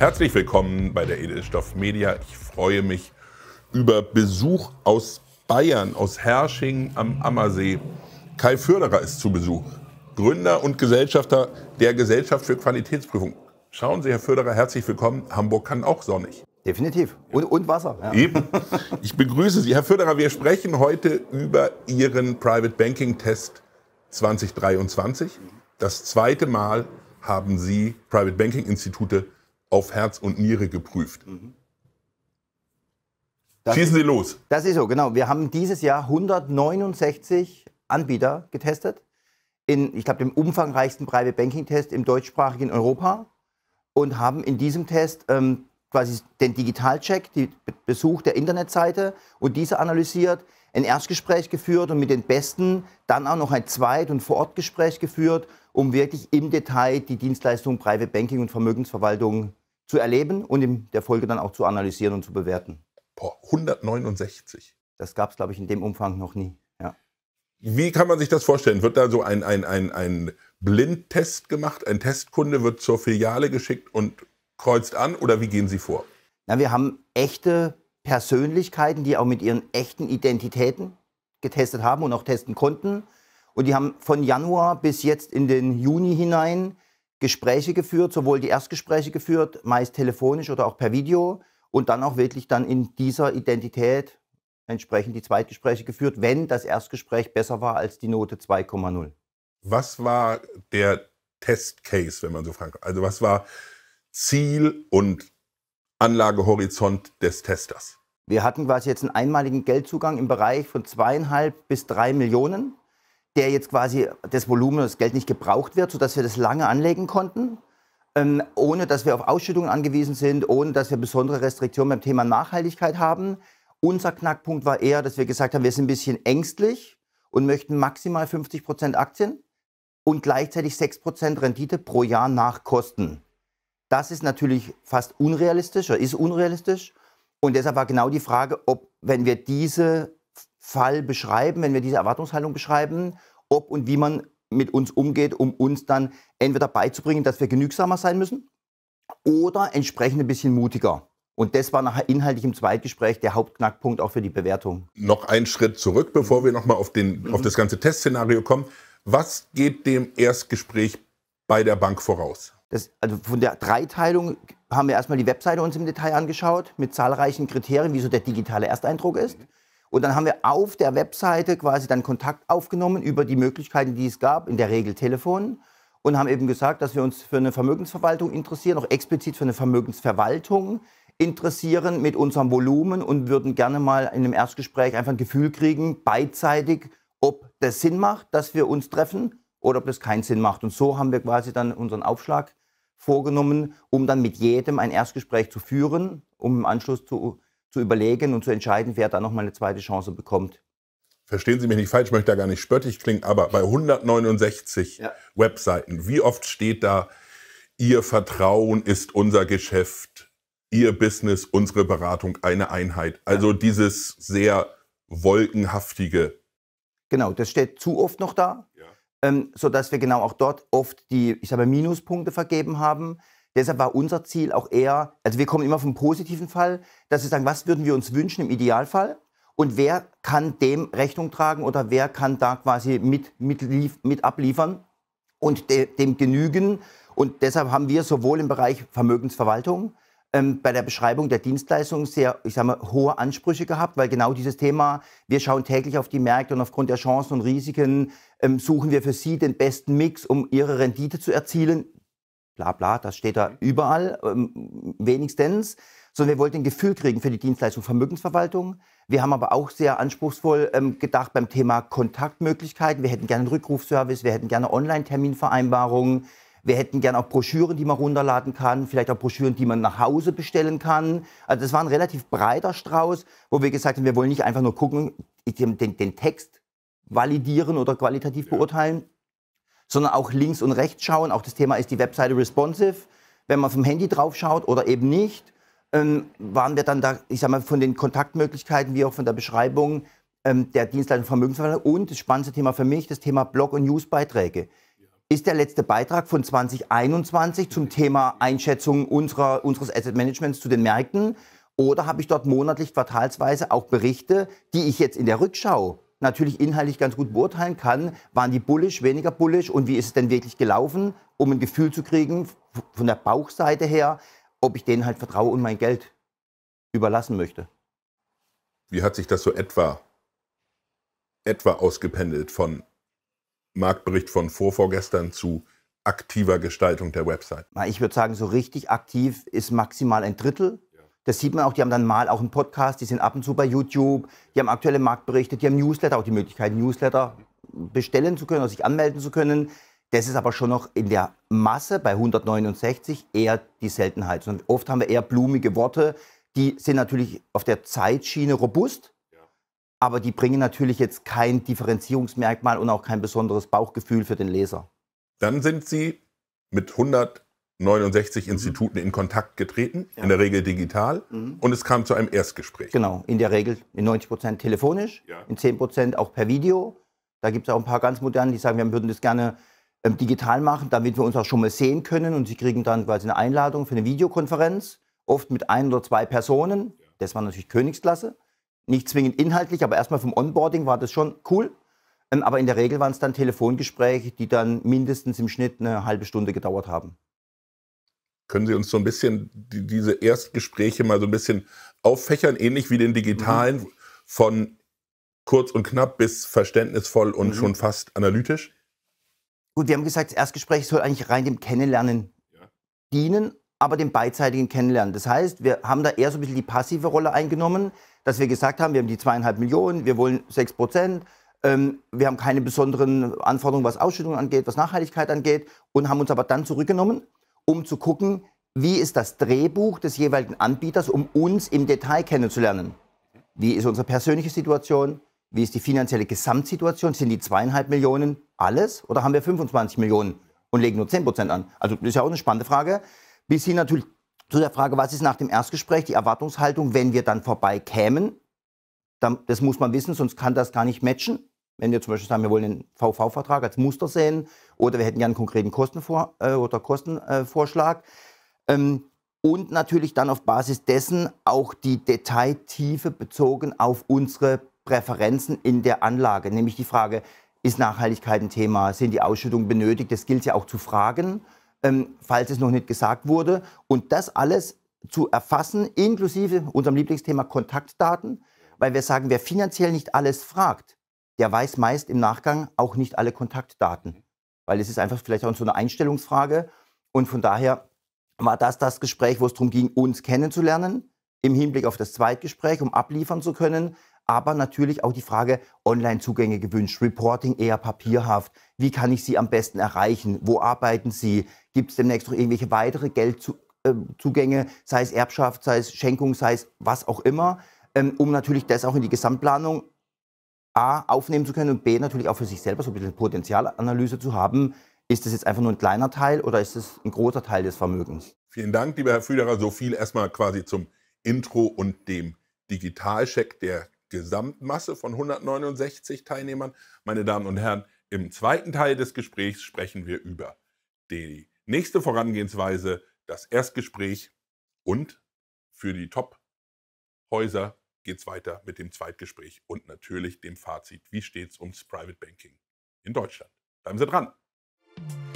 Herzlich willkommen bei der Edelstoff Media. Ich freue mich über Besuch aus Bayern, aus Hersching am Ammersee. Kai Förderer ist zu Besuch, Gründer und Gesellschafter der Gesellschaft für Qualitätsprüfung. Schauen Sie, Herr Förderer, herzlich willkommen. Hamburg kann auch sonnig. Definitiv. Und, und Wasser. Ja. Eben. Ich begrüße Sie. Herr Förderer, wir sprechen heute über Ihren Private Banking Test 2023. Das zweite Mal haben Sie Private Banking Institute auf Herz und Niere geprüft. Mhm. Schießen Sie los. Das ist so, genau. Wir haben dieses Jahr 169 Anbieter getestet. In, ich glaube, dem umfangreichsten Private Banking Test im deutschsprachigen Europa. Und haben in diesem Test ähm, quasi den Digitalcheck, den Besuch der Internetseite und diese analysiert, ein Erstgespräch geführt und mit den Besten dann auch noch ein Zweit- und Vorortgespräch geführt, um wirklich im Detail die Dienstleistung Private Banking und Vermögensverwaltung zu erleben und in der Folge dann auch zu analysieren und zu bewerten. Boah, 169. Das gab es, glaube ich, in dem Umfang noch nie. Ja. Wie kann man sich das vorstellen? Wird da so ein, ein, ein, ein Blindtest gemacht? Ein Testkunde wird zur Filiale geschickt und kreuzt an? Oder wie gehen Sie vor? Na, wir haben echte Persönlichkeiten, die auch mit ihren echten Identitäten getestet haben und auch testen konnten. Und die haben von Januar bis jetzt in den Juni hinein Gespräche geführt, sowohl die Erstgespräche geführt, meist telefonisch oder auch per Video und dann auch wirklich dann in dieser Identität entsprechend die Zweitgespräche geführt, wenn das Erstgespräch besser war als die Note 2,0. Was war der Testcase, wenn man so fragt? Also was war Ziel und Anlagehorizont des Testers? Wir hatten quasi jetzt einen einmaligen Geldzugang im Bereich von zweieinhalb bis drei Millionen der jetzt quasi das Volumen, das Geld nicht gebraucht wird, sodass wir das lange anlegen konnten, ähm, ohne dass wir auf Ausschüttungen angewiesen sind, ohne dass wir besondere Restriktionen beim Thema Nachhaltigkeit haben. Unser Knackpunkt war eher, dass wir gesagt haben, wir sind ein bisschen ängstlich und möchten maximal 50 Prozent Aktien und gleichzeitig 6 Prozent Rendite pro Jahr nach Kosten. Das ist natürlich fast unrealistisch oder ist unrealistisch. Und deshalb war genau die Frage, ob, wenn wir diese Fall beschreiben, wenn wir diese Erwartungshaltung beschreiben, ob und wie man mit uns umgeht, um uns dann entweder beizubringen, dass wir genügsamer sein müssen oder entsprechend ein bisschen mutiger. Und das war nachher inhaltlich im Zweitgespräch der Hauptknackpunkt auch für die Bewertung. Noch einen Schritt zurück, bevor wir nochmal auf, mhm. auf das ganze Testszenario kommen. Was geht dem Erstgespräch bei der Bank voraus? Das, also von der Dreiteilung haben wir erstmal die Webseite uns im Detail angeschaut mit zahlreichen Kriterien, wieso der digitale Ersteindruck ist. Mhm. Und dann haben wir auf der Webseite quasi dann Kontakt aufgenommen über die Möglichkeiten, die es gab, in der Regel Telefon. Und haben eben gesagt, dass wir uns für eine Vermögensverwaltung interessieren, auch explizit für eine Vermögensverwaltung interessieren mit unserem Volumen und würden gerne mal in einem Erstgespräch einfach ein Gefühl kriegen, beidseitig, ob das Sinn macht, dass wir uns treffen oder ob das keinen Sinn macht. Und so haben wir quasi dann unseren Aufschlag vorgenommen, um dann mit jedem ein Erstgespräch zu führen, um im Anschluss zu zu überlegen und zu entscheiden, wer da nochmal eine zweite Chance bekommt. Verstehen Sie mich nicht falsch, ich möchte da gar nicht spöttisch klingen, aber bei 169 ja. Webseiten, wie oft steht da, Ihr Vertrauen ist unser Geschäft, Ihr Business, unsere Beratung, eine Einheit. Also ja. dieses sehr wolkenhaftige. Genau, das steht zu oft noch da, ja. ähm, sodass wir genau auch dort oft die, ich sage, Minuspunkte vergeben haben. Deshalb war unser Ziel auch eher, also wir kommen immer vom positiven Fall, dass wir sagen, was würden wir uns wünschen im Idealfall und wer kann dem Rechnung tragen oder wer kann da quasi mit, mit, lief, mit abliefern und de, dem genügen. Und deshalb haben wir sowohl im Bereich Vermögensverwaltung ähm, bei der Beschreibung der Dienstleistungen sehr, ich sage mal, hohe Ansprüche gehabt, weil genau dieses Thema, wir schauen täglich auf die Märkte und aufgrund der Chancen und Risiken ähm, suchen wir für Sie den besten Mix, um Ihre Rendite zu erzielen bla bla, das steht da überall, ähm, wenigstens, sondern wir wollten ein Gefühl kriegen für die Dienstleistung Vermögensverwaltung. Wir haben aber auch sehr anspruchsvoll ähm, gedacht beim Thema Kontaktmöglichkeiten. Wir hätten gerne einen Rückrufservice, wir hätten gerne Online-Terminvereinbarungen, wir hätten gerne auch Broschüren, die man runterladen kann, vielleicht auch Broschüren, die man nach Hause bestellen kann. Also das war ein relativ breiter Strauß, wo wir gesagt haben, wir wollen nicht einfach nur gucken, den, den Text validieren oder qualitativ ja. beurteilen, sondern auch links und rechts schauen. Auch das Thema ist die Webseite responsive, wenn man vom Handy drauf schaut oder eben nicht. Ähm, waren wir dann da, ich sag mal, von den Kontaktmöglichkeiten wie auch von der Beschreibung ähm, der Dienstleistung Vermögensverwaltung und das spannendste Thema für mich, das Thema Blog- und Newsbeiträge. Ist der letzte Beitrag von 2021 zum Thema Einschätzung unserer, unseres Asset Managements zu den Märkten? Oder habe ich dort monatlich, quartalsweise auch Berichte, die ich jetzt in der Rückschau natürlich inhaltlich ganz gut beurteilen kann, waren die bullisch, weniger bullisch und wie ist es denn wirklich gelaufen, um ein Gefühl zu kriegen von der Bauchseite her, ob ich denen halt vertraue und mein Geld überlassen möchte. Wie hat sich das so etwa, etwa ausgependelt von Marktbericht von vorvorgestern zu aktiver Gestaltung der Website? Ich würde sagen, so richtig aktiv ist maximal ein Drittel das sieht man auch, die haben dann mal auch einen Podcast, die sind ab und zu bei YouTube, die haben aktuelle Marktberichte, die haben Newsletter, auch die Möglichkeit, Newsletter bestellen zu können oder sich anmelden zu können. Das ist aber schon noch in der Masse bei 169 eher die Seltenheit. Und oft haben wir eher blumige Worte, die sind natürlich auf der Zeitschiene robust, aber die bringen natürlich jetzt kein Differenzierungsmerkmal und auch kein besonderes Bauchgefühl für den Leser. Dann sind sie mit 100 69 mhm. Instituten in Kontakt getreten, ja. in der Regel digital, mhm. und es kam zu einem Erstgespräch. Genau, in der Regel in 90 Prozent telefonisch, ja. in 10 Prozent auch per Video. Da gibt es auch ein paar ganz modernen, die sagen, wir würden das gerne ähm, digital machen, damit wir uns auch schon mal sehen können. Und sie kriegen dann quasi eine Einladung für eine Videokonferenz, oft mit ein oder zwei Personen. Ja. Das war natürlich Königsklasse. Nicht zwingend inhaltlich, aber erstmal vom Onboarding war das schon cool. Ähm, aber in der Regel waren es dann Telefongespräche, die dann mindestens im Schnitt eine halbe Stunde gedauert haben. Können Sie uns so ein bisschen die, diese Erstgespräche mal so ein bisschen auffächern, ähnlich wie den digitalen, mhm. von kurz und knapp bis verständnisvoll und mhm. schon fast analytisch? Gut, wir haben gesagt, das Erstgespräch soll eigentlich rein dem Kennenlernen ja. dienen, aber dem beidseitigen Kennenlernen. Das heißt, wir haben da eher so ein bisschen die passive Rolle eingenommen, dass wir gesagt haben, wir haben die zweieinhalb Millionen, wir wollen sechs Prozent, ähm, wir haben keine besonderen Anforderungen, was Ausschüttung angeht, was Nachhaltigkeit angeht und haben uns aber dann zurückgenommen um zu gucken, wie ist das Drehbuch des jeweiligen Anbieters, um uns im Detail kennenzulernen. Wie ist unsere persönliche Situation? Wie ist die finanzielle Gesamtsituation? Sind die zweieinhalb Millionen alles oder haben wir 25 Millionen und legen nur 10 Prozent an? Also das ist ja auch eine spannende Frage. Bis hin natürlich zu der Frage, was ist nach dem Erstgespräch die Erwartungshaltung, wenn wir dann vorbei kämen? Das muss man wissen, sonst kann das gar nicht matchen. Wenn wir zum Beispiel sagen, wir wollen den VV-Vertrag als Muster sehen oder wir hätten ja einen konkreten Kostenvor äh, oder Kostenvorschlag. ähm, und natürlich dann auf Basis dessen auch die Detailtiefe bezogen auf unsere Präferenzen in der Anlage. Nämlich die Frage, ist Nachhaltigkeit ein Thema? Sind die Ausschüttungen benötigt? Das gilt ja auch zu fragen, ähm, falls es noch nicht gesagt wurde. Und das alles zu erfassen, inklusive unserem Lieblingsthema Kontaktdaten, weil wir sagen, wer finanziell nicht alles fragt, der weiß meist im Nachgang auch nicht alle Kontaktdaten, weil es ist einfach vielleicht auch so eine Einstellungsfrage. Und von daher war das das Gespräch, wo es darum ging, uns kennenzulernen, im Hinblick auf das Zweitgespräch, um abliefern zu können. Aber natürlich auch die Frage, Online-Zugänge gewünscht, Reporting eher papierhaft. Wie kann ich Sie am besten erreichen? Wo arbeiten Sie? Gibt es demnächst noch irgendwelche weitere Geldzugänge, äh, sei es Erbschaft, sei es Schenkung, sei es was auch immer? Ähm, um natürlich das auch in die Gesamtplanung A, aufnehmen zu können und B, natürlich auch für sich selber so ein bisschen Potenzialanalyse zu haben. Ist das jetzt einfach nur ein kleiner Teil oder ist es ein großer Teil des Vermögens? Vielen Dank, lieber Herr Füderer. So viel erstmal quasi zum Intro und dem Digitalcheck der Gesamtmasse von 169 Teilnehmern. Meine Damen und Herren, im zweiten Teil des Gesprächs sprechen wir über die nächste Vorangehensweise, das Erstgespräch und für die Top-Häuser geht es weiter mit dem Zweitgespräch und natürlich dem Fazit, wie steht es ums Private Banking in Deutschland. Bleiben Sie dran.